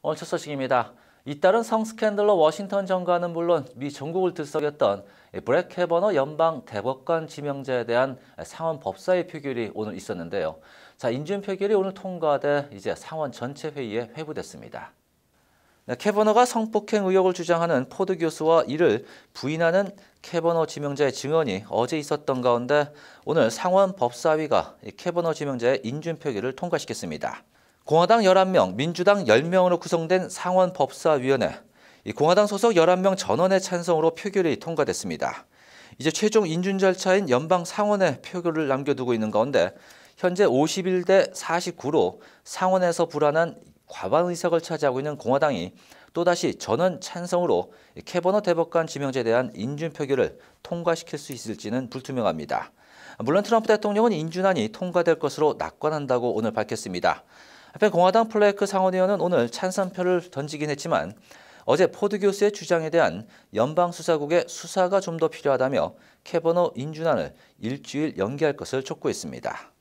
오늘 어, 첫 소식입니다. 이따른 성 스캔들로 워싱턴 정가는 물론 미 전국을 들썩였던 브렉 캐버너 연방 대법관 지명자에 대한 상원 법사위 표결이 오늘 있었는데요. 자, 인준 표결이 오늘 통과돼 이제 상원 전체 회의에 회부됐습니다. 네, 캐버너가 성폭행 의혹을 주장하는 포드 교수와 이를 부인하는 캐버너 지명자의 증언이 어제 있었던 가운데 오늘 상원 법사위가 캐버너 지명자의 인준 표결을 통과시켰습니다. 공화당 11명, 민주당 10명으로 구성된 상원 법사위원회. 이 공화당 소속 11명 전원의 찬성으로 표결이 통과됐습니다. 이제 최종 인준 절차인 연방 상원에 표결을 남겨두고 있는 가운데 현재 51대 49로 상원에서 불안한 과반 의석을 차지하고 있는 공화당이 또다시 전원 찬성으로 캐버너 대법관 지명제에 대한 인준 표결을 통과시킬 수 있을지는 불투명합니다. 물론 트럼프 대통령은 인준안이 통과될 것으로 낙관한다고 오늘 밝혔습니다. 한편 공화당 플레이크 상원의원은 오늘 찬성표를 던지긴 했지만 어제 포드 교수의 주장에 대한 연방수사국의 수사가 좀 더 필요하다며 캐버너 인준안을 일주일 연기할 것을 촉구했습니다.